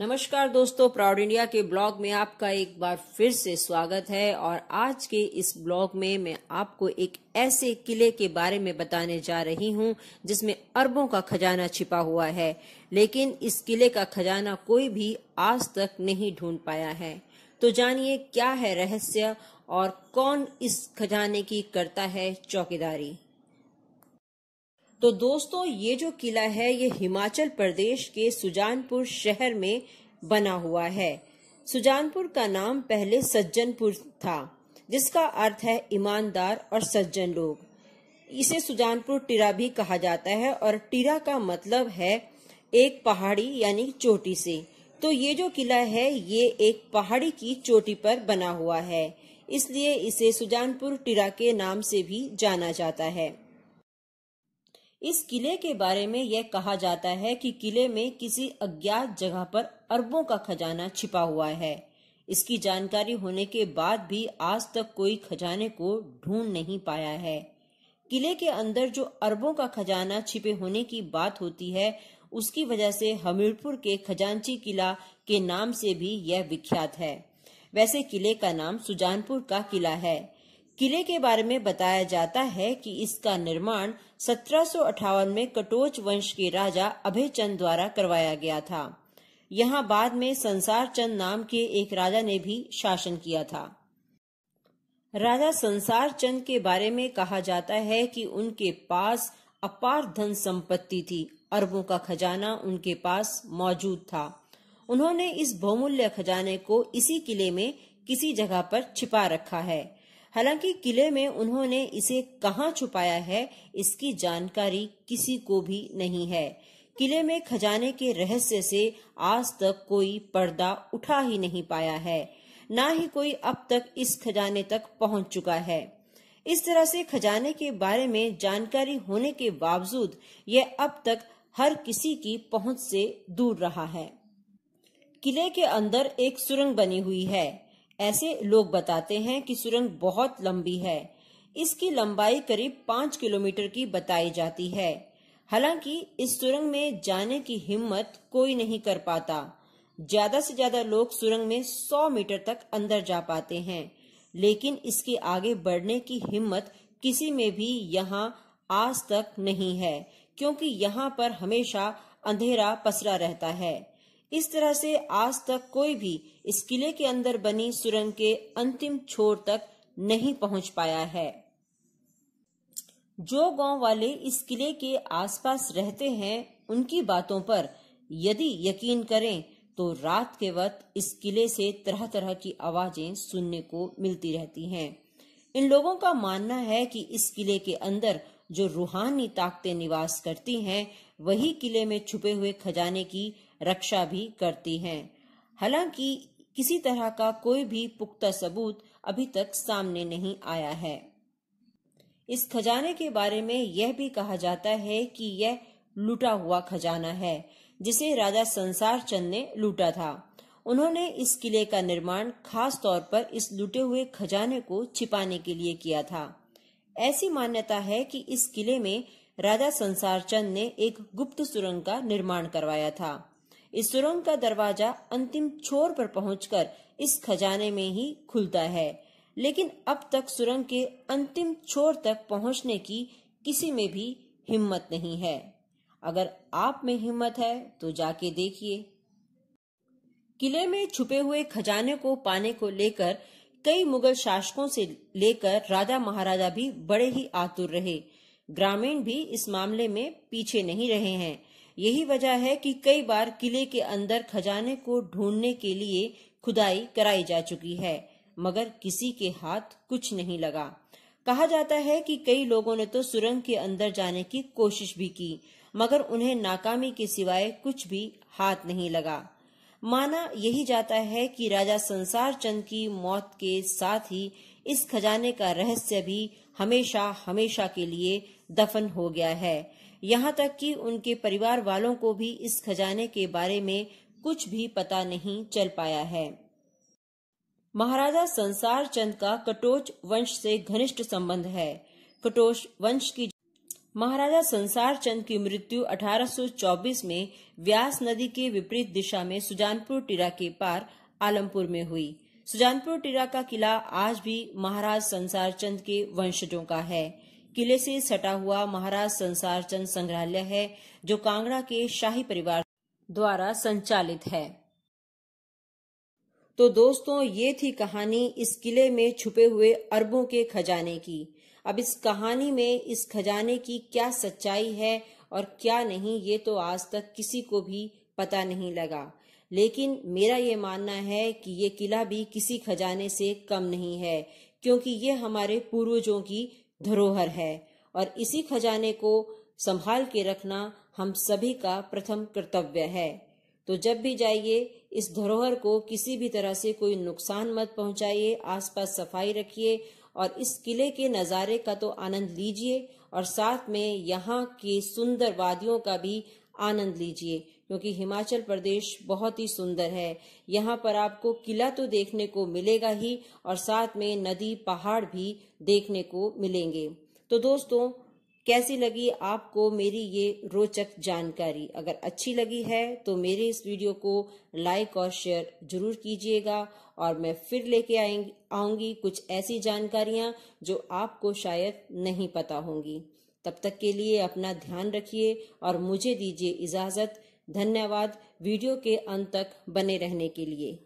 नमस्कार दोस्तों proud India के ब्लॉग में आपका एक बार फिर से स्वागत है और आज के इस ब्लॉग में मैं आपको एक ऐसे किले के बारे में बताने जा रही हूं जिसमें अरबों का खजाना छिपा हुआ है लेकिन इस किले का खजाना कोई भी आज तक नहीं ढूंढ पाया है तो जानिए क्या है रहस्य और कौन इस खजाने की करता है चौकीदारी तो दोस्तों ये जो किला है ये हिमाचल प्रदेश के सुजानपुर शहर में बना हुआ है सुजानपुर का नाम पहले सज्जनपुर था जिसका अर्थ है ईमानदार और सज्जन लोग इसे सुजानपुर टीरा भी कहा जाता है और टीरा का मतलब है एक पहाड़ी यानी चोटी से तो ये जो किला है ये एक पहाड़ी की चोटी पर बना हुआ है इसलिए इसे सुजानपुर टीरा के नाम से भी जाना जाता है इस किले के बारे में यह कहा जाता है कि किले में किसी अज्ञात जगह पर अरबों का खजाना छिपा हुआ है इसकी जानकारी होने के बाद भी आज तक कोई खजाने को ढूंढ नहीं पाया है किले के अंदर जो अरबों का खजाना छिपे होने की बात होती है उसकी वजह से हमीरपुर के खजांची किला के नाम से भी यह विख्यात है वैसे किले का नाम सुजानपुर का किला है किले के बारे में बताया जाता है कि इसका निर्माण सत्रह में कटोच वंश के राजा अभय चंद द्वारा करवाया गया था यहाँ बाद में संसार चंद नाम के एक राजा ने भी शासन किया था राजा संसार चंद के बारे में कहा जाता है कि उनके पास अपार धन संपत्ति थी अरबों का खजाना उनके पास मौजूद था उन्होंने इस बहुमूल्य खजाने को इसी किले में किसी जगह पर छिपा रखा है हालांकि किले में उन्होंने इसे कहां छुपाया है इसकी जानकारी किसी को भी नहीं है किले में खजाने के रहस्य से आज तक कोई पर्दा उठा ही नहीं पाया है ना ही कोई अब तक इस खजाने तक पहुंच चुका है इस तरह से खजाने के बारे में जानकारी होने के बावजूद यह अब तक हर किसी की पहुंच से दूर रहा है किले के अंदर एक सुरंग बनी हुई है ऐसे लोग बताते हैं कि सुरंग बहुत लंबी है इसकी लंबाई करीब पाँच किलोमीटर की बताई जाती है हालांकि इस सुरंग में जाने की हिम्मत कोई नहीं कर पाता ज्यादा से ज्यादा लोग सुरंग में सौ मीटर तक अंदर जा पाते हैं लेकिन इसके आगे बढ़ने की हिम्मत किसी में भी यहाँ आज तक नहीं है क्योंकि यहाँ पर हमेशा अंधेरा पसरा रहता है इस तरह से आज तक कोई भी इस किले के अंदर बनी सुरंग के अंतिम छोर तक नहीं पहुंच पाया है जो गांव वाले इस किले के आसपास रहते हैं उनकी बातों पर यदि यकीन करें तो रात के वक्त इस किले से तरह तरह की आवाजें सुनने को मिलती रहती हैं। इन लोगों का मानना है कि इस किले के अंदर जो रूहानी ताकतें निवास करती हैं वही किले में छुपे हुए खजाने की रक्षा भी करती हैं हालांकि किसी तरह का कोई भी पुख्ता सबूत अभी तक सामने नहीं आया है इस खजाने के बारे में यह भी कहा जाता है कि यह लूटा हुआ खजाना है जिसे राजा संसार चंद ने लूटा था उन्होंने इस किले का निर्माण खास तौर पर इस लूटे हुए खजाने को छिपाने के लिए किया था ऐसी मान्यता है कि इस किले में राजा संसार चंद ने एक गुप्त सुरंग का निर्माण करवाया था इस सुरंग का दरवाजा अंतिम छोर पर पहुंचकर इस खजाने में ही खुलता है लेकिन अब तक सुरंग के अंतिम छोर तक पहुंचने की किसी में भी हिम्मत नहीं है अगर आप में हिम्मत है तो जाके देखिए किले में छुपे हुए खजाने को पाने को लेकर कई मुगल शासकों से लेकर राजा महाराजा भी बड़े ही आतुर रहे ग्रामीण भी इस मामले में पीछे नहीं रहे हैं यही वजह है कि कई बार किले के अंदर खजाने को ढूंढने के लिए खुदाई कराई जा चुकी है मगर किसी के हाथ कुछ नहीं लगा कहा जाता है कि कई लोगों ने तो सुरंग के अंदर जाने की कोशिश भी की मगर उन्हें नाकामी के सिवाय कुछ भी हाथ नहीं लगा माना यही जाता है कि राजा संसार चंद की मौत के साथ ही इस खजाने का रहस्य भी हमेशा हमेशा के लिए दफन हो गया है यहाँ तक कि उनके परिवार वालों को भी इस खजाने के बारे में कुछ भी पता नहीं चल पाया है महाराजा संसार चंद का कटोच वंश से घनिष्ठ संबंध है कटोच वंश की महाराजा संसार चंद की मृत्यु 1824 में व्यास नदी के विपरीत दिशा में सुजानपुर टीरा के पार आलमपुर में हुई सुजानपुर टिरा का किला आज भी महाराज संसार चंद के वंशजों का है किले से सटा हुआ महाराज संसार चंद संग्रहालय है जो कांगड़ा के शाही परिवार द्वारा संचालित है तो दोस्तों ये थी कहानी इस किले में छुपे हुए अरबों के खजाने की अब इस कहानी में इस खजाने की क्या सच्चाई है और क्या नहीं ये तो आज तक किसी को भी पता नहीं लगा लेकिन मेरा ये मानना है कि ये किला भी किसी खजाने से कम नहीं है क्योंकि ये हमारे पूर्वजों की धरोहर है और इसी खजाने को संभाल के रखना हम सभी का प्रथम कर्तव्य है तो जब भी जाइए इस धरोहर को किसी भी तरह से कोई नुकसान मत पहुंचाइए आसपास सफाई रखिए और इस किले के नज़ारे का तो आनंद लीजिए और साथ में यहाँ के सुंदर वादियों का भी आनंद लीजिए क्योंकि हिमाचल प्रदेश बहुत ही सुंदर है यहाँ पर आपको किला तो देखने को मिलेगा ही और साथ में नदी पहाड़ भी देखने को मिलेंगे तो दोस्तों कैसी लगी आपको मेरी ये रोचक जानकारी अगर अच्छी लगी है तो मेरे इस वीडियो को लाइक और शेयर जरूर कीजिएगा और मैं फिर लेके आऊंगी कुछ ऐसी जानकारियां जो आपको शायद नहीं पता होंगी तब तक के लिए अपना ध्यान रखिए और मुझे दीजिए इजाज़त धन्यवाद वीडियो के अंत तक बने रहने के लिए